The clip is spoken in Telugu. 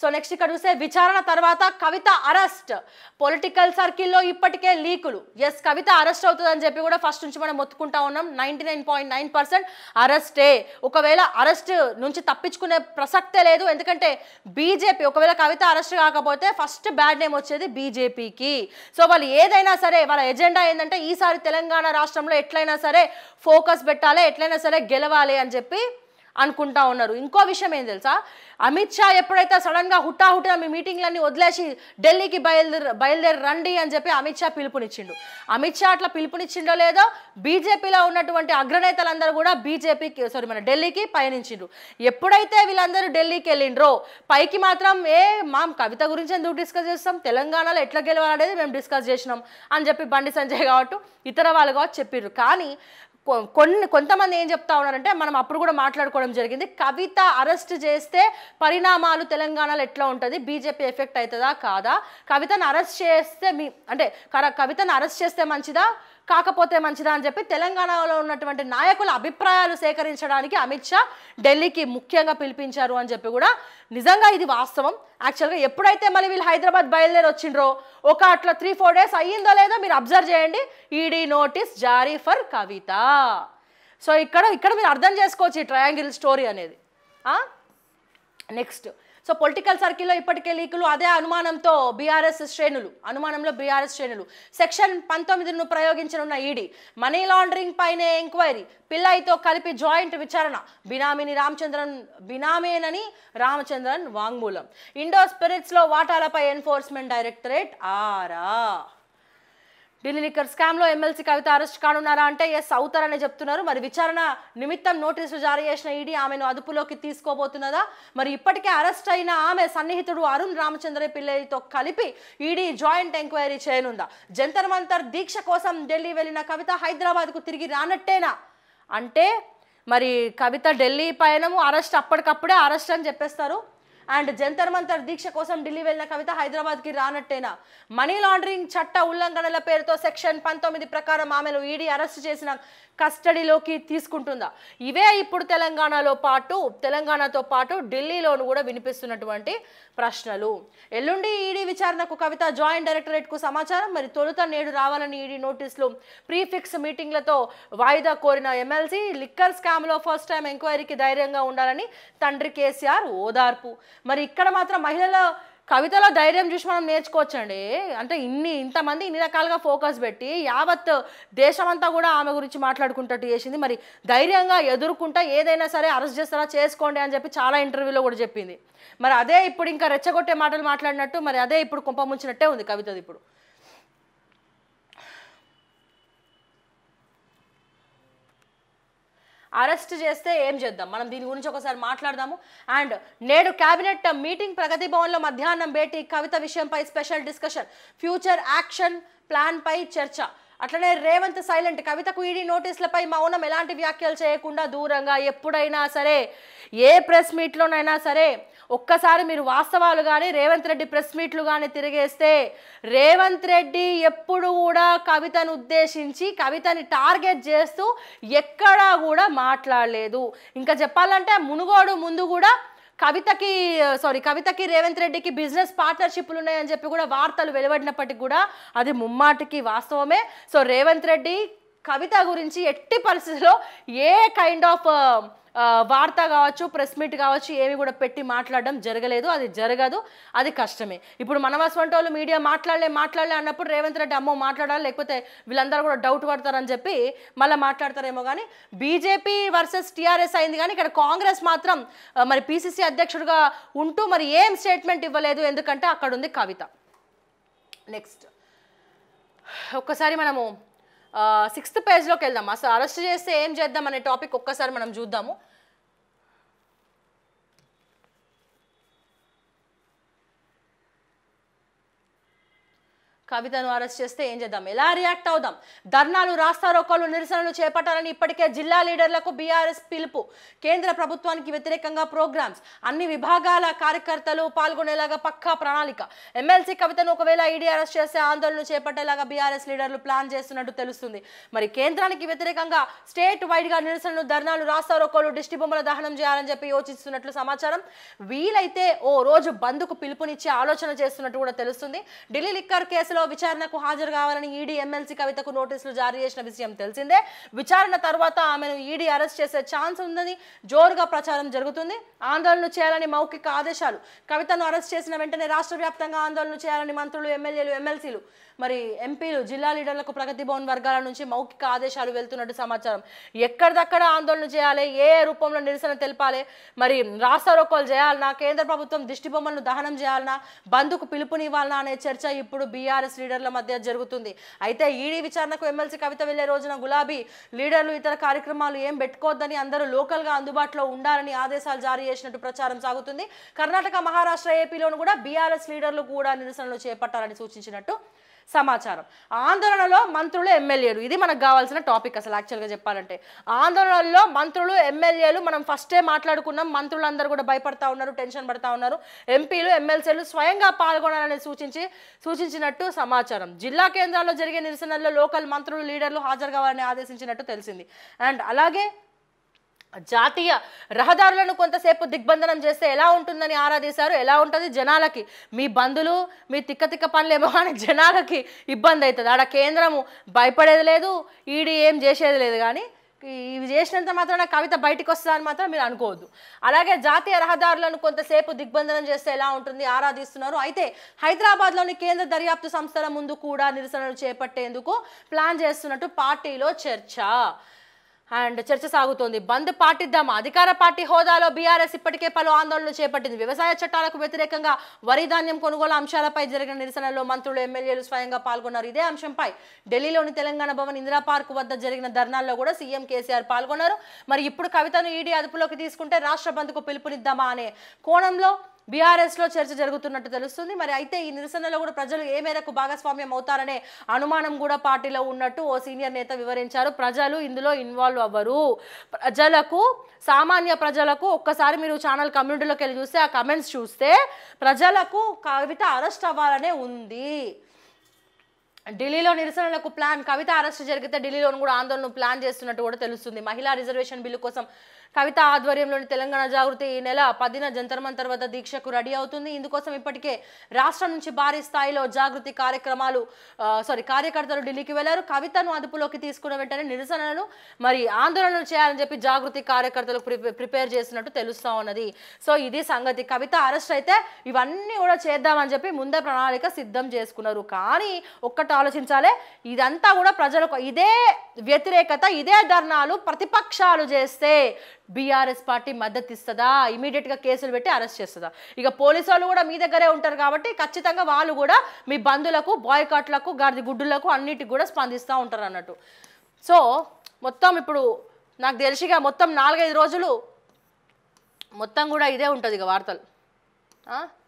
సో నెక్స్ట్ ఇక్కడ చూస్తే విచారణ తర్వాత కవిత అరెస్ట్ పొలిటికల్ సర్కిల్లో ఇప్పటికే లీకులు ఎస్ కవిత అరెస్ట్ అవుతుందని చెప్పి కూడా ఫస్ట్ నుంచి మనం మొత్తుకుంటా ఉన్నాం ninety nine point nine percent అరెస్టే ఒకవేళ అరెస్ట్ నుంచి తప్పించుకునే ప్రసక్తే లేదు ఎందుకంటే బీజేపీ ఒకవేళ కవిత అరెస్ట్ కాకపోతే ఫస్ట్ బ్యాడ్ నేమ్ వచ్చేది బీజేపీకి సో వాళ్ళు ఏదైనా సరే వాళ్ళ ఎజెండా ఏంటంటే ఈసారి తెలంగాణ రాష్ట్రంలో ఎట్లయినా సరే ఫోకస్ పెట్టాలి ఎట్లయినా సరే గెలవాలి అని చెప్పి అనుకుంటా ఉన్నారు ఇంకో విషయం ఏం తెలుసా అమిత్ షా ఎప్పుడైతే సడన్గా హుటాహుటిన మీ మీటింగ్లన్నీ వదిలేసి ఢిల్లీకి బయలుదేరి బయలుదేరి రండి అని చెప్పి అమిత్ షా పిలుపునిచ్చిండు అమిత్ షా అట్లా పిలుపునిచ్చిండో లేదో బీజేపీలో ఉన్నటువంటి అగ్రనేతలందరూ కూడా బీజేపీకి సారీ మన ఢిల్లీకి పయనించిండ్రు ఎప్పుడైతే వీళ్ళందరూ ఢిల్లీకి వెళ్ళిండ్రో పైకి మాత్రం ఏ మామ్ కవిత గురించి ఎందుకు డిస్కస్ చేస్తాం తెలంగాణలో ఎట్లా గెలవాలనేది మేము డిస్కస్ చేసినాం అని చెప్పి బండి సంజయ్ కాబట్టి ఇతర వాళ్ళు కావచ్చు చెప్పిండ్రు కానీ కొన్ని కొంతమంది ఏం చెప్తా ఉన్నారంటే మనం అప్పుడు కూడా మాట్లాడుకోవడం జరిగింది కవిత అరెస్ట్ చేస్తే పరిణామాలు తెలంగాణలో ఎట్లా ఉంటుంది బీజేపీ ఎఫెక్ట్ అవుతుందా కాదా కవితను అరెస్ట్ చేస్తే మీ అంటే కవితను అరెస్ట్ చేస్తే మంచిదా కాకపోతే మంచిదా అని చెప్పి తెలంగాణలో ఉన్నటువంటి నాయకుల అభిప్రాయాలు సేకరించడానికి అమిత్ షా ఢిల్లీకి ముఖ్యంగా పిలిపించారు అని చెప్పి కూడా నిజంగా ఇది వాస్తవం యాక్చువల్గా ఎప్పుడైతే మళ్ళీ వీళ్ళు హైదరాబాద్ బయలుదేరి వచ్చిండ్రో ఒక అట్లా త్రీ ఫోర్ డేస్ అయ్యిందో లేదో మీరు అబ్జర్వ్ చేయండి ఈడీ e నోటీస్ జారీ ఫర్ కవిత సో ఇక్కడ ఇక్కడ మీరు అర్థం చేసుకోవచ్చు ఈ ట్రయాంగిల్ స్టోరీ అనేది నెక్స్ట్ సో పొలిటికల్ సర్కిల్లో ఇప్పటికే లీకులు అదే అనుమానంతో బీఆర్ఎస్ శ్రేణులు అనుమానంలో బీఆర్ఎస్ శ్రేణులు సెక్షన్ పంతొమ్మిదిను ప్రయోగించనున్న ఈడీ మనీ లాండరింగ్ పైనే ఎంక్వైరీ పిల్లయితో కలిపి జాయింట్ విచారణ బినామీని రామచంద్రన్ బినామేనని రామచంద్రన్ వాంగ్మూలం ఇండో స్పిరిట్స్లో వాటాలపై ఎన్ఫోర్స్మెంట్ డైరెక్టరేట్ ఆరా ఢిల్లీ లిక్కర్ స్కామ్లో ఎమ్మెల్సీ కవిత అరెస్ట్ కానున్నారా అంటే ఎస్ అవుతారని చెప్తున్నారు మరి విచారణ నిమిత్తం నోటీసులు జారీ చేసిన ఈడీ ఆమెను అదుపులోకి తీసుకోబోతున్నదా మరి ఇప్పటికే అరెస్ట్ అయిన ఆమె సన్నిహితుడు అరుణ్ రామచంద్ర పిల్లలతో కలిపి ఈడీ జాయింట్ ఎంక్వైరీ చేయనుందా జంతర్ మంతర్ దీక్ష కోసం ఢిల్లీ వెళ్ళిన కవిత హైదరాబాద్కు తిరిగి రానట్టేనా అంటే మరి కవిత ఢిల్లీ పయనము అరెస్ట్ అప్పటికప్పుడే అరెస్ట్ అని చెప్పేస్తారు అండ్ జంతర్ మంతర్ దీక్ష కోసం ఢిల్లీ వెళ్ళిన కవిత హైదరాబాద్కి రానట్టేనా మనీ లాండరింగ్ చట్ట ఉల్లంఘనల పేరుతో సెక్షన్ పంతొమ్మిది ప్రకారం ఆమెను ఈడీ అరెస్ట్ చేసిన కస్టడీలోకి తీసుకుంటుందా ఇవే ఇప్పుడు తెలంగాణలో పాటు తెలంగాణతో పాటు ఢిల్లీలోను కూడా వినిపిస్తున్నటువంటి ప్రశ్నలు ఎల్లుండి ఈడీ విచారణకు కవిత జాయింట్ డైరెక్టరేట్కు సమాచారం మరి తొలుత నేడు రావాలని ఈడీ నోటీసులు ప్రీఫిక్స్ మీటింగ్లతో వాయిదా కోరిన ఎమ్మెల్సీ లిక్కర్ స్కామ్లో ఫస్ట్ టైం ఎంక్వైరీకి ధైర్యంగా ఉండాలని తండ్రి కేసీఆర్ ఓదార్పు మరి ఇక్కడ మాత్రం మహిళల కవితల ధైర్యం చూసి మనం నేర్చుకోవచ్చండి అంటే ఇన్ని ఇంతమంది ఇన్ని రకాలుగా ఫోకస్ పెట్టి యావత్ దేశమంతా కూడా ఆమె గురించి మాట్లాడుకుంటట్టు చేసింది మరి ధైర్యంగా ఎదుర్కొంటా ఏదైనా సరే అరెస్ట్ చేస్తారా చేసుకోండి అని చెప్పి చాలా ఇంటర్వ్యూలో కూడా చెప్పింది మరి అదే ఇప్పుడు ఇంకా రెచ్చగొట్టే మాటలు మాట్లాడినట్టు మరి అదే ఇప్పుడు కొంప ముంచినట్టే ఉంది కవితది ఇప్పుడు అరెస్ట్ చేస్తే ఏం చేద్దాం మనం దీని గురించి ఒకసారి మాట్లాడదాము అండ్ నేడు కేబినెట్ మీటింగ్ ప్రగతి భవన్లో మధ్యాహ్నం భేటీ కవిత విషయంపై స్పెషల్ డిస్కషన్ ఫ్యూచర్ యాక్షన్ ప్లాన్పై చర్చ అట్లనే రేవంత్ సైలెంట్ కవితకు ఈడీ నోటీసులపై మౌనం ఎలాంటి వ్యాఖ్యలు చేయకుండా దూరంగా ఎప్పుడైనా సరే ఏ ప్రెస్ మీట్లోనైనా సరే ఒక్కసారి మీరు వాస్తవాలు కానీ రేవంత్ రెడ్డి ప్రెస్ మీట్లు కానీ తిరిగేస్తే రేవంత్ రెడ్డి ఎప్పుడు కూడా కవితను ఉద్దేశించి కవితని టార్గెట్ చేస్తూ ఎక్కడా కూడా మాట్లాడలేదు ఇంకా చెప్పాలంటే మునుగోడు ముందు కూడా కవితకి సారీ కవితకి రేవంత్ రెడ్డికి బిజినెస్ పార్ట్నర్షిప్లు ఉన్నాయని చెప్పి కూడా వార్తలు వెలువడినప్పటికీ కూడా అది ముమ్మాటికి వాస్తవమే సో రేవంత్ రెడ్డి కవిత గురించి ఎట్టి పరిస్థితిలో ఏ కైండ్ ఆఫ్ వార్త కావచ్చు ప్రెస్ మీట్ కావచ్చు ఏమి కూడా పెట్టి మాట్లాడడం జరగలేదు అది జరగదు అది కష్టమే ఇప్పుడు మన వాళ్ళు మీడియా మాట్లాడలే మాట్లాడలే అన్నప్పుడు రేవంత్ రెడ్డి అమ్మో మాట్లాడాలి లేకపోతే వీళ్ళందరూ కూడా డౌట్ పడతారని చెప్పి మళ్ళీ మాట్లాడతారేమో కానీ బీజేపీ వర్సెస్ టీఆర్ఎస్ అయింది కానీ ఇక్కడ కాంగ్రెస్ మాత్రం మరి పీసీసీ అధ్యక్షుడిగా ఉంటూ మరి ఏం స్టేట్మెంట్ ఇవ్వలేదు ఎందుకంటే అక్కడ ఉంది కవిత నెక్స్ట్ ఒక్కసారి మనము సిక్స్త్ పేజ్లోకి వెళ్దాం అసలు అరెస్ట్ చేస్తే ఏం చేద్దాం అనే టాపిక్ ఒక్కసారి మనం చూద్దాము కవితను అరెస్ట్ చేస్తే ఏం చేద్దాం ఎలా రియాక్ట్ అవుదాం ధర్నాలు రాస్తారోకోలు నిరసనలు చేపట్టాలని ఇప్పటికే జిల్లా లీడర్లకు బీఆర్ఎస్ పిలుపు కేంద్ర ప్రభుత్వానికి వ్యతిరేకంగా ప్రోగ్రామ్స్ అన్ని విభాగాల కార్యకర్తలు పాల్గొనేలాగా పక్కా ప్రణాళిక ఎమ్మెల్సీ కవితను ఒకవేళ ఈడీ అరెస్ట్ చేస్తే ఆందోళన చేపట్టేలాగా బీఆర్ఎస్ లీడర్లు ప్లాన్ చేస్తున్నట్టు తెలుస్తుంది మరి కేంద్రానికి వ్యతిరేకంగా స్టేట్ వైడ్గా నిరసనలు ధర్నాలు రాస్తారోకోలు డిస్టి బొమ్మల దహనం చేయాలని చెప్పి యోచిస్తున్నట్లు సమాచారం వీలైతే ఓ రోజు బంధుకు పిలుపునిచ్చే ఆలోచన చేస్తున్నట్టు కూడా తెలుస్తుంది ఢిల్లీ లిక్కర్ కేసులో ఏపీలో విచారణకు హాజరు కావాలని ఈడీ ఎమ్మెల్సీ కవితకు నోటీసులు జారీ చేసిన విషయం తెలిసిందే విచారణ తర్వాత ఆమెను ఈడీ అరెస్ట్ చేసే ఛాన్స్ ఉందని జోరుగా ప్రచారం జరుగుతుంది ఆందోళన చేయాలని మౌఖిక ఆదేశాలు కవితను అరెస్ట్ చేసిన వెంటనే రాష్ట్ర వ్యాప్తంగా ఆందోళన చేయాలని మంత్రులు ఎమ్మెల్యేలు ఎమ్మెల్సీలు మరి ఎంపీలు జిల్లా లీడర్లకు ప్రగతి భవన్ వర్గాల నుంచి మౌఖిక ఆదేశాలు వెళ్తున్నట్టు సమాచారం ఎక్కడిదక్కడ ఆందోళన చేయాలి ఏ రూపంలో నిరసన తెలపాలి మరి రాస్తారోకోలు చేయాలన్నా కేంద్ర ప్రభుత్వం దిష్టిబొమ్మలను దహనం చేయాలన్నా బంద్కు పిలుపునివ్వాలన్నా అనే చర్చ ఇప్పుడు బీఆర్ఎస్ కాంగ్రెస్ లీడర్ల మధ్య జరుగుతుంది అయితే ఈడీ విచారణకు ఎమ్మెల్సీ కవిత వెళ్లే రోజున గులాబీ లీడర్లు ఇతర కార్యక్రమాలు ఏం పెట్టుకోవద్దని అందరూ లోకల్ గా అందుబాటులో ఉండాలని ఆదేశాలు జారీ చేసినట్టు ప్రచారం సాగుతుంది కర్ణాటక మహారాష్ట్ర ఏపీలోను కూడా బీఆర్ఎస్ లీడర్లు కూడా నిరసనలు చేపట్టాలని సూచించినట్టు సమాచారం ఆందోళనలో మంత్రులు ఎమ్మెల్యేలు ఇది మనకు కావాల్సిన టాపిక్ అసలు యాక్చువల్గా చెప్పాలంటే ఆందోళనలో మంత్రులు ఎమ్మెల్యేలు మనం ఫస్టే మాట్లాడుకున్నాం మంత్రులందరూ కూడా భయపడతా ఉన్నారు టెన్షన్ పడతా ఉన్నారు ఎంపీలు ఎమ్మెల్సీలు స్వయంగా పాల్గొనాలని సూచించి సూచించినట్టు సమాచారం జిల్లా కేంద్రాల్లో జరిగే నిరసనల్లో లోకల్ మంత్రులు లీడర్లు హాజరు కావాలని ఆదేశించినట్టు తెలిసింది అండ్ అలాగే జాతీయ రహదారులను కొంతసేపు దిగ్బంధనం చేస్తే ఎలా ఉంటుందని ఆరాధిస్తారు ఎలా ఉంటుంది జనాలకి మీ బంధులు మీ తిక్క తిక్క పనులేమో అని జనాలకి ఇబ్బంది అవుతుంది ఆడ కేంద్రము భయపడేది లేదు ఈడీ ఏం చేసేది లేదు కానీ ఇవి చేసినంత మాత్రం కవిత బయటకు వస్తుందని మాత్రం మీరు అనుకోవద్దు అలాగే జాతీయ రహదారులను కొంతసేపు దిగ్బంధనం చేస్తే ఎలా ఉంటుంది ఆరాధిస్తున్నారు అయితే హైదరాబాద్లోని కేంద్ర దర్యాప్తు సంస్థల ముందు కూడా నిరసనలు చేపట్టేందుకు ప్లాన్ చేస్తున్నట్టు పార్టీలో చర్చ అండ్ చర్చ సాగుతోంది బంద్ పాటిద్దామా అధికార పార్టీ హోదాలో బీఆర్ఎస్ ఇప్పటికే పలు ఆందోళనలు చేపట్టింది వ్యవసాయ చట్టాలకు వ్యతిరేకంగా వరి ధాన్యం కొనుగోలు అంశాలపై జరిగిన నిరసనలో మంత్రులు ఎమ్మెల్యేలు స్వయంగా పాల్గొన్నారు ఇదే అంశంపై ఢిల్లీలోని తెలంగాణ భవన్ ఇందిరా పార్క్ వద్ద జరిగిన ధర్నాల్లో కూడా సీఎం కేసీఆర్ పాల్గొన్నారు మరి ఇప్పుడు కవితను ఈడీ అదుపులోకి తీసుకుంటే రాష్ట్ర బంద్కు పిలుపునిద్దామా అనే కోణంలో బీఆర్ఎస్లో చర్చ జరుగుతున్నట్టు తెలుస్తుంది మరి అయితే ఈ నిరసనలో కూడా ప్రజలు ఏ మేరకు భాగస్వామ్యం అవుతారనే అనుమానం కూడా పార్టీలో ఉన్నట్టు ఓ సీనియర్ నేత వివరించారు ప్రజలు ఇందులో ఇన్వాల్వ్ అవ్వరు ప్రజలకు సామాన్య ప్రజలకు ఒక్కసారి మీరు ఛానల్ కమ్యూనిటీలోకి వెళ్ళి చూస్తే ఆ కమెంట్స్ చూస్తే ప్రజలకు కవిత అరెస్ట్ అవ్వాలనే ఉంది ఢిల్లీలో నిరసనలకు ప్లాన్ కవిత అరెస్ట్ జరిగితే ఢిల్లీలో కూడా ఆందోళన ప్లాన్ చేస్తున్నట్టు కూడా తెలుస్తుంది మహిళా రిజర్వేషన్ బిల్లు కోసం కవిత ఆధ్వర్యంలోని తెలంగాణ జాగృతి ఈ నెల పదిన జంతర్ మంతర్ వద్ద దీక్షకు రెడీ అవుతుంది ఇందుకోసం ఇప్పటికే రాష్ట్రం నుంచి భారీ స్థాయిలో జాగృతి కార్యక్రమాలు సారీ కార్యకర్తలు ఢిల్లీకి వెళ్లారు కవితను అదుపులోకి తీసుకున్న వెంటనే నిరసనలను మరి ఆందోళనలు చేయాలని చెప్పి జాగృతి కార్యకర్తలు ప్రిపేర్ చేసినట్టు తెలుస్తా ఉన్నది సో ఇది సంగతి కవిత అరెస్ట్ అయితే ఇవన్నీ కూడా చేద్దామని చెప్పి ముందే ప్రణాళిక సిద్ధం చేసుకున్నారు కానీ ఒక్కటి ఆలోచించాలే ఇదంతా కూడా ప్రజలకు ఇదే వ్యతిరేకత ఇదే ధర్నాలు ప్రతిపక్షాలు చేస్తే బీఆర్ఎస్ పార్టీ మద్దతు ఇస్తుందా ఇమీడియట్గా కేసులు పెట్టి అరెస్ట్ చేస్తుందా ఇక పోలీసు వాళ్ళు కూడా మీ దగ్గరే ఉంటారు కాబట్టి ఖచ్చితంగా వాళ్ళు కూడా మీ బంధులకు బాయ్కాట్లకు గాడిది గుడ్డులకు అన్నిటికి కూడా స్పందిస్తూ ఉంటారు అన్నట్టు సో మొత్తం ఇప్పుడు నాకు తెలిసిగా మొత్తం నాలుగైదు రోజులు మొత్తం కూడా ఇదే ఉంటుంది ఇక వార్తలు